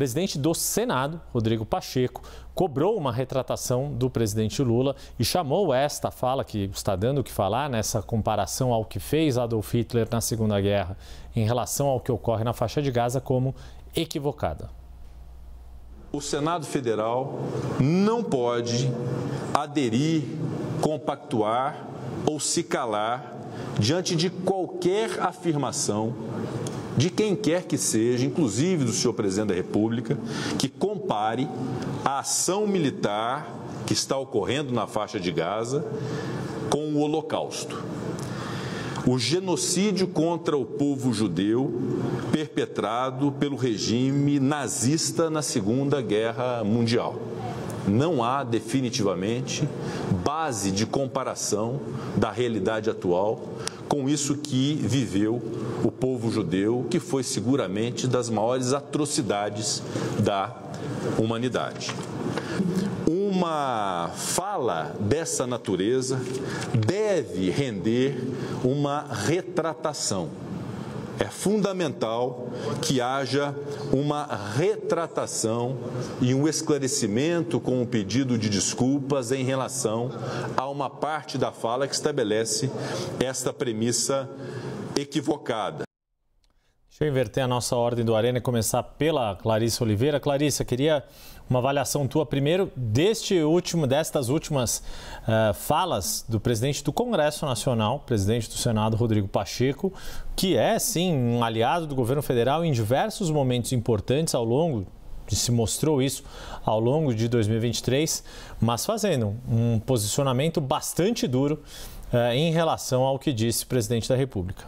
presidente do Senado, Rodrigo Pacheco, cobrou uma retratação do presidente Lula e chamou esta fala, que está dando o que falar, nessa comparação ao que fez Adolf Hitler na Segunda Guerra em relação ao que ocorre na faixa de Gaza, como equivocada. O Senado Federal não pode aderir, compactuar ou se calar diante de qualquer afirmação de quem quer que seja, inclusive do senhor presidente da República, que compare a ação militar que está ocorrendo na faixa de Gaza com o Holocausto. O genocídio contra o povo judeu perpetrado pelo regime nazista na Segunda Guerra Mundial não há definitivamente base de comparação da realidade atual com isso que viveu o povo judeu, que foi seguramente das maiores atrocidades da humanidade. Uma fala dessa natureza deve render uma retratação é fundamental que haja uma retratação e um esclarecimento com o um pedido de desculpas em relação a uma parte da fala que estabelece esta premissa equivocada. Deixa eu inverter a nossa ordem do Arena e começar pela Clarissa Oliveira. Clarissa, queria uma avaliação tua primeiro deste último, destas últimas uh, falas do presidente do Congresso Nacional, presidente do Senado, Rodrigo Pacheco, que é sim um aliado do governo federal em diversos momentos importantes ao longo se mostrou isso ao longo de 2023, mas fazendo um posicionamento bastante duro eh, em relação ao que disse o presidente da República.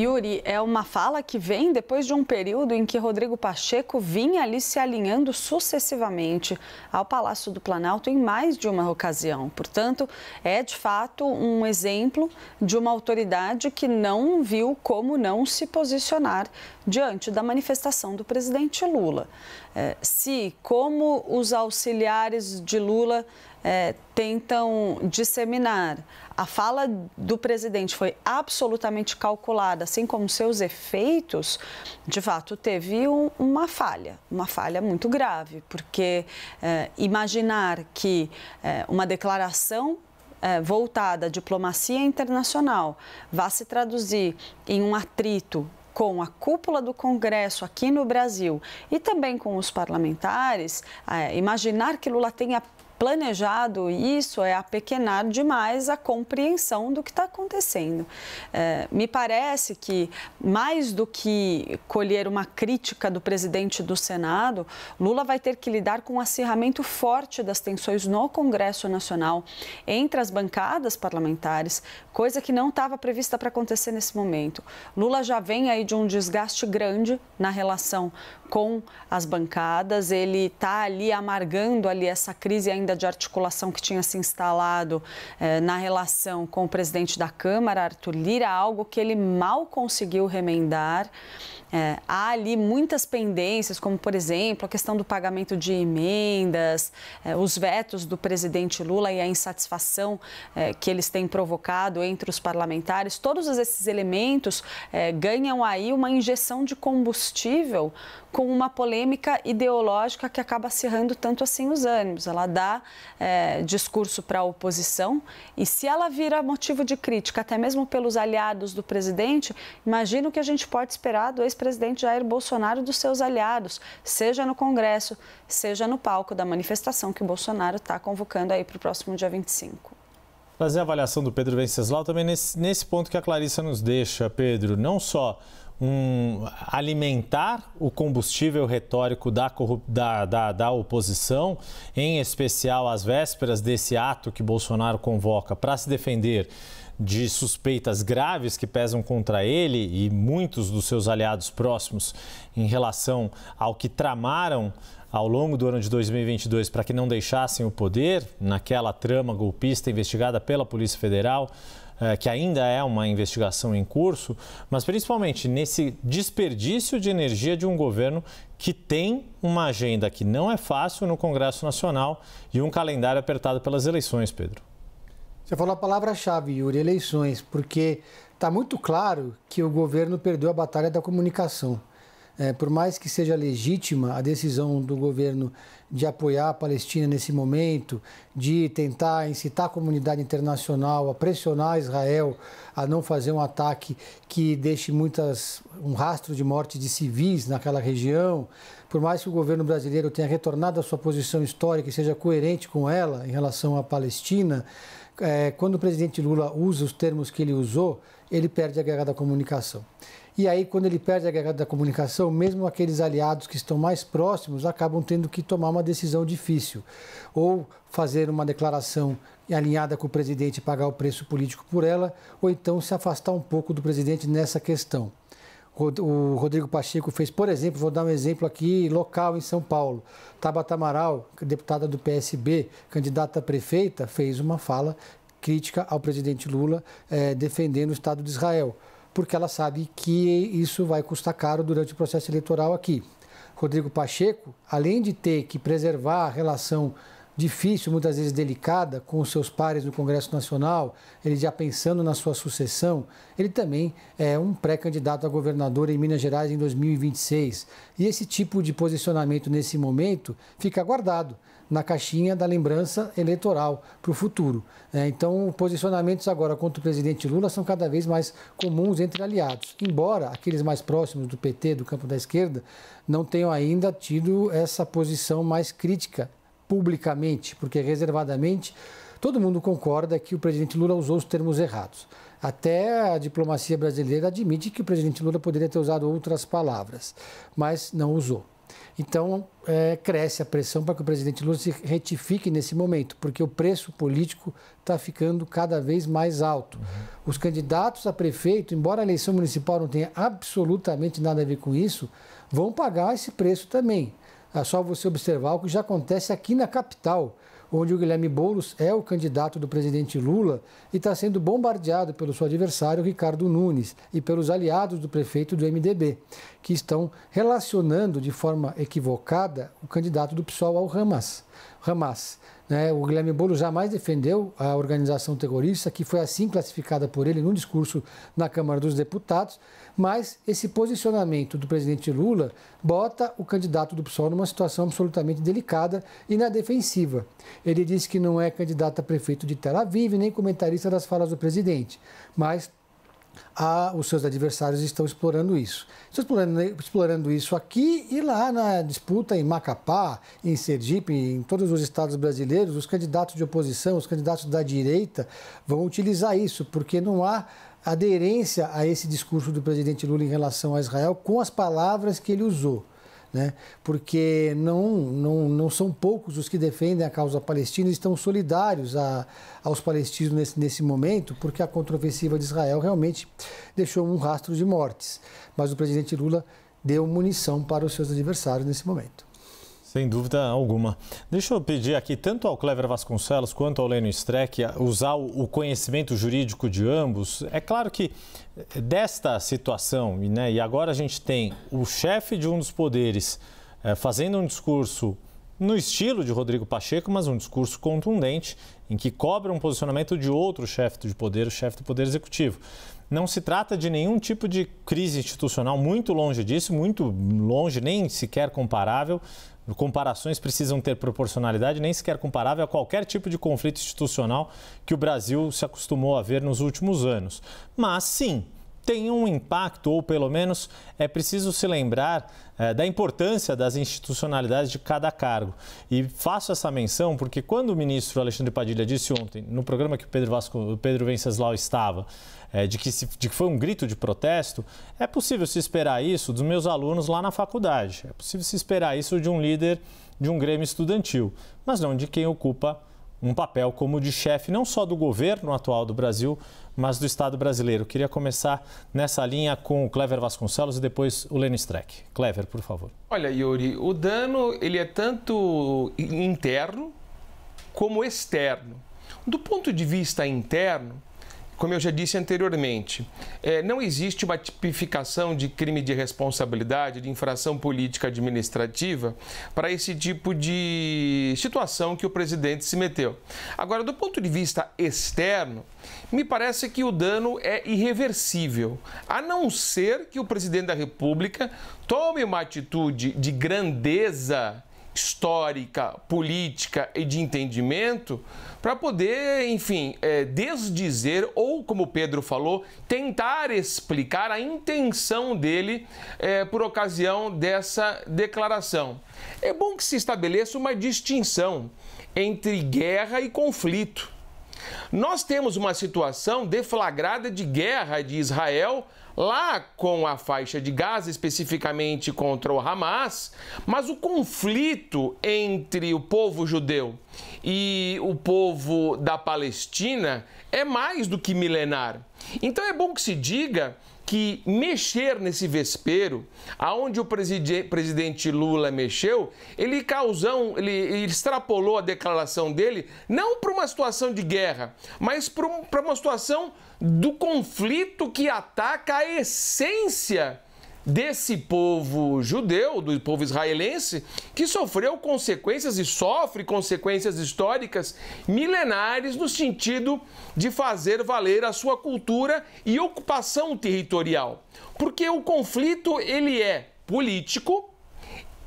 Yuri, é uma fala que vem depois de um período em que Rodrigo Pacheco vinha ali se alinhando sucessivamente ao Palácio do Planalto em mais de uma ocasião. Portanto, é de fato um exemplo de uma autoridade que não viu como não se posicionar diante da manifestação do presidente Lula. É, se, como os auxiliares de Lula é, tentam disseminar. A fala do presidente foi absolutamente calculada, assim como seus efeitos, de fato teve um, uma falha, uma falha muito grave, porque é, imaginar que é, uma declaração é, voltada à diplomacia internacional vá se traduzir em um atrito com a cúpula do Congresso aqui no Brasil e também com os parlamentares, é, imaginar que Lula tenha planejado, isso é apequenar demais a compreensão do que está acontecendo. É, me parece que, mais do que colher uma crítica do presidente do Senado, Lula vai ter que lidar com um acirramento forte das tensões no Congresso Nacional, entre as bancadas parlamentares, coisa que não estava prevista para acontecer nesse momento. Lula já vem aí de um desgaste grande na relação com as bancadas, ele está ali amargando ali essa crise ainda de articulação que tinha se instalado eh, na relação com o presidente da Câmara, Arthur Lira, algo que ele mal conseguiu remendar. É, há ali muitas pendências, como por exemplo a questão do pagamento de emendas, é, os vetos do presidente Lula e a insatisfação é, que eles têm provocado entre os parlamentares. Todos esses elementos ganham aí uma injeção de combustível com uma polêmica ideológica que acaba acirrando tanto assim os ânimos. Ela dá é, discurso para a oposição e se ela vira motivo de crítica, até mesmo pelos aliados do presidente, imagina o que a gente pode esperar do ex-presidente Jair Bolsonaro e dos seus aliados, seja no Congresso, seja no palco da manifestação que o Bolsonaro está convocando aí para o próximo dia 25. Trazer a avaliação do Pedro Venceslau também nesse, nesse ponto que a Clarissa nos deixa, Pedro, não só um, alimentar o combustível retórico da, da, da, da, oposição, em especial às vésperas desse ato que Bolsonaro convoca para se defender de suspeitas graves que pesam contra ele e muitos dos seus aliados próximos em relação ao que tramaram ao longo do ano de 2022 para que não deixassem o poder, naquela trama golpista investigada pela Polícia Federal, é, que ainda é uma investigação em curso, mas principalmente nesse desperdício de energia de um governo que tem uma agenda que não é fácil no Congresso Nacional e um calendário apertado pelas eleições, Pedro. Você falou a palavra-chave, Yuri, eleições, porque está muito claro que o governo perdeu a batalha da comunicação. É, por mais que seja legítima a decisão do governo de apoiar a Palestina nesse momento, de tentar incitar a comunidade internacional a pressionar Israel a não fazer um ataque que deixe muitas um rastro de morte de civis naquela região, por mais que o governo brasileiro tenha retornado à sua posição histórica e seja coerente com ela em relação à Palestina, é, quando o presidente Lula usa os termos que ele usou, ele perde a guerra da comunicação. E aí, quando ele perde a guerra da comunicação, mesmo aqueles aliados que estão mais próximos acabam tendo que tomar uma decisão difícil. Ou fazer uma declaração alinhada com o presidente e pagar o preço político por ela, ou então se afastar um pouco do presidente nessa questão. O Rodrigo Pacheco fez, por exemplo, vou dar um exemplo aqui local em São Paulo. Tabata Amaral, deputada do PSB, candidata a prefeita, fez uma fala crítica ao presidente Lula eh, defendendo o Estado de Israel porque ela sabe que isso vai custar caro durante o processo eleitoral aqui. Rodrigo Pacheco, além de ter que preservar a relação difícil, muitas vezes delicada, com os seus pares no Congresso Nacional, ele já pensando na sua sucessão, ele também é um pré-candidato a governador em Minas Gerais em 2026. E esse tipo de posicionamento nesse momento fica guardado na caixinha da lembrança eleitoral para o futuro. É, então, posicionamentos agora contra o presidente Lula são cada vez mais comuns entre aliados, embora aqueles mais próximos do PT, do campo da esquerda, não tenham ainda tido essa posição mais crítica publicamente, porque reservadamente todo mundo concorda que o presidente Lula usou os termos errados. Até a diplomacia brasileira admite que o presidente Lula poderia ter usado outras palavras, mas não usou. Então, é, cresce a pressão para que o presidente Lula se retifique nesse momento, porque o preço político está ficando cada vez mais alto. Uhum. Os candidatos a prefeito, embora a eleição municipal não tenha absolutamente nada a ver com isso, vão pagar esse preço também. É só você observar o que já acontece aqui na capital onde o Guilherme Boulos é o candidato do presidente Lula e está sendo bombardeado pelo seu adversário Ricardo Nunes e pelos aliados do prefeito do MDB, que estão relacionando de forma equivocada o candidato do PSOL ao Hamas. Hamas. Né? O Guilherme Boulos jamais defendeu a organização terrorista, que foi assim classificada por ele num discurso na Câmara dos Deputados, mas esse posicionamento do presidente Lula bota o candidato do PSOL numa situação absolutamente delicada e na defensiva. Ele diz que não é candidato a prefeito de Tel Aviv, nem comentarista das falas do presidente, mas a, os seus adversários estão explorando isso. Estão explorando, né, explorando isso aqui e lá na disputa em Macapá, em Sergipe, em todos os estados brasileiros, os candidatos de oposição, os candidatos da direita vão utilizar isso, porque não há aderência a esse discurso do presidente Lula em relação a Israel com as palavras que ele usou. Né? Porque não, não, não são poucos os que defendem a causa palestina e estão solidários a, aos palestinos nesse, nesse momento, porque a contraofensiva de Israel realmente deixou um rastro de mortes. Mas o presidente Lula deu munição para os seus adversários nesse momento. Sem dúvida alguma. Deixa eu pedir aqui, tanto ao Clever Vasconcelos quanto ao Leno Streck, usar o conhecimento jurídico de ambos. É claro que eh, desta situação, né, e agora a gente tem o chefe de um dos poderes é, fazendo um discurso no estilo de Rodrigo Pacheco, mas um discurso contundente, em que cobra um posicionamento de outro chefe de poder, o chefe do Poder Executivo não se trata de nenhum tipo de crise institucional, muito longe disso, muito longe, nem sequer comparável. Comparações precisam ter proporcionalidade, nem sequer comparável a qualquer tipo de conflito institucional que o Brasil se acostumou a ver nos últimos anos. Mas sim, tem um impacto, ou pelo menos é preciso se lembrar é, da importância das institucionalidades de cada cargo. E faço essa menção porque quando o ministro Alexandre Padilha disse ontem, no programa que o Pedro, Vasco, o Pedro Venceslau estava, é, de, que se, de que foi um grito de protesto, é possível se esperar isso dos meus alunos lá na faculdade, é possível se esperar isso de um líder de um grêmio estudantil, mas não de quem ocupa um papel como de chefe não só do governo atual do Brasil, mas do Estado brasileiro. Queria começar nessa linha com o Clever Vasconcelos e depois o Lênin Streck. Clever, por favor. Olha, Yuri, o dano ele é tanto interno como externo. Do ponto de vista interno, como eu já disse anteriormente, é, não existe uma tipificação de crime de responsabilidade, de infração política administrativa para esse tipo de situação que o presidente se meteu. Agora, do ponto de vista externo, me parece que o dano é irreversível, a não ser que o presidente da República tome uma atitude de grandeza histórica, política e de entendimento para poder, enfim, é, desdizer ou, como Pedro falou, tentar explicar a intenção dele é, por ocasião dessa declaração. É bom que se estabeleça uma distinção entre guerra e conflito. Nós temos uma situação deflagrada de guerra de Israel lá com a faixa de Gaza, especificamente contra o Hamas, mas o conflito entre o povo judeu e o povo da Palestina é mais do que milenar. Então é bom que se diga que mexer nesse vespeiro, aonde o presidente Lula mexeu, ele causou, ele, ele extrapolou a declaração dele não para uma situação de guerra, mas para uma situação do conflito que ataca a essência desse povo judeu, do povo israelense, que sofreu consequências e sofre consequências históricas milenares no sentido de fazer valer a sua cultura e ocupação territorial. Porque o conflito ele é político,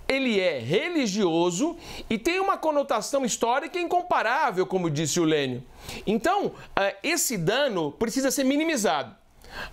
ele é religioso e tem uma conotação histórica incomparável, como disse o Lênio. Então, ah, esse dano precisa ser minimizado.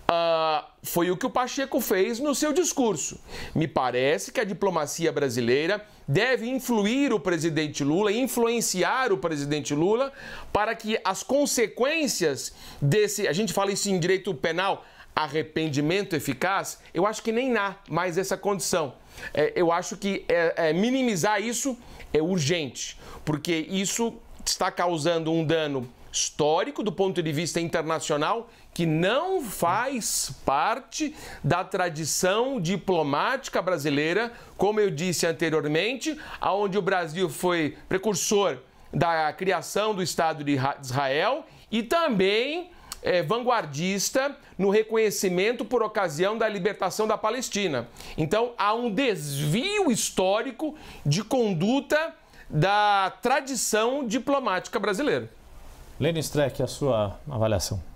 Ah, foi o que o Pacheco fez no seu discurso. Me parece que a diplomacia brasileira deve influir o presidente Lula, influenciar o presidente Lula, para que as consequências desse. A gente fala isso em direito penal, arrependimento eficaz, eu acho que nem há mais essa condição. É, eu acho que é, é, minimizar isso é urgente, porque isso está causando um dano histórico do ponto de vista internacional que não faz parte da tradição diplomática brasileira, como eu disse anteriormente, aonde o Brasil foi precursor da criação do Estado de Israel e também é, vanguardista no reconhecimento por ocasião da libertação da Palestina. Então há um desvio histórico de conduta da tradição diplomática brasileira. Lenin Streck, a sua avaliação.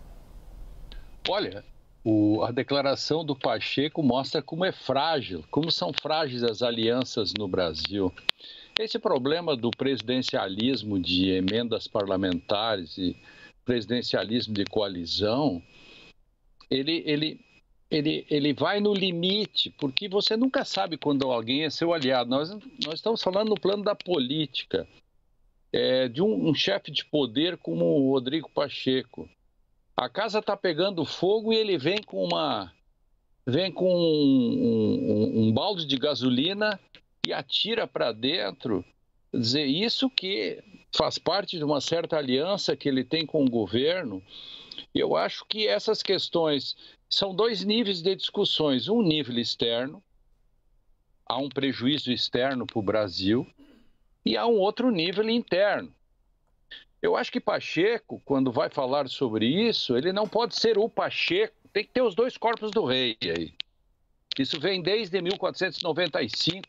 Olha, o, a declaração do Pacheco mostra como é frágil, como são frágeis as alianças no Brasil. Esse problema do presidencialismo de emendas parlamentares e presidencialismo de coalizão, ele, ele, ele, ele vai no limite, porque você nunca sabe quando alguém é seu aliado. Nós, nós estamos falando no plano da política, é, de um, um chefe de poder como o Rodrigo Pacheco. A casa está pegando fogo e ele vem com uma vem com um, um, um balde de gasolina e atira para dentro. dizer, isso que faz parte de uma certa aliança que ele tem com o governo. Eu acho que essas questões são dois níveis de discussões. Um nível externo, há um prejuízo externo para o Brasil, e há um outro nível interno. Eu acho que Pacheco, quando vai falar sobre isso, ele não pode ser o Pacheco, tem que ter os dois corpos do rei aí. Isso vem desde 1495,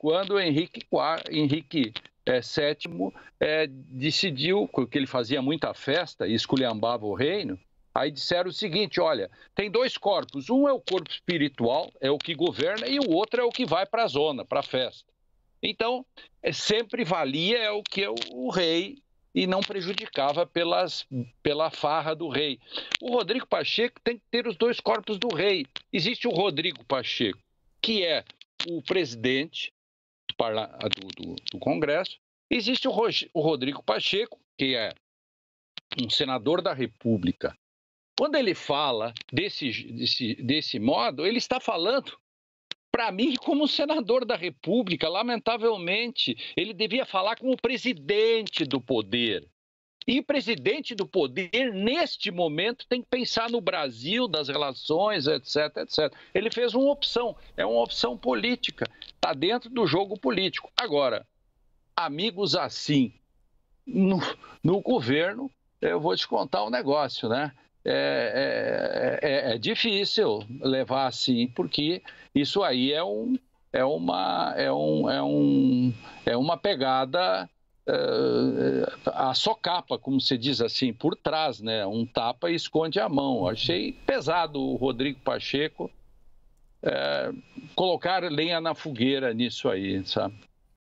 quando Henrique IV, Henrique é, VII é, decidiu, porque ele fazia muita festa e esculhambava o reino, aí disseram o seguinte: olha, tem dois corpos. Um é o corpo espiritual, é o que governa, e o outro é o que vai para a zona, para a festa. Então, é, sempre valia é o que é o, o rei e não prejudicava pelas, pela farra do rei. O Rodrigo Pacheco tem que ter os dois corpos do rei. Existe o Rodrigo Pacheco, que é o presidente do, do, do Congresso. Existe o, o Rodrigo Pacheco, que é um senador da República. Quando ele fala desse, desse, desse modo, ele está falando para mim como senador da República, lamentavelmente, ele devia falar com o presidente do poder. E presidente do poder, neste momento, tem que pensar no Brasil, das relações, etc, etc. Ele fez uma opção, é uma opção política, está dentro do jogo político. Agora, amigos assim no, no governo, eu vou te contar um negócio, né? É, é, é, é, difícil levar assim, porque isso aí é, um, é, uma, é, um, é, um, é uma pegada é, é a socapa, como se diz assim, por trás, né? Um tapa e esconde a mão. Uhum. Achei pesado o Rodrigo Pacheco é, colocar lenha na fogueira nisso aí, sabe?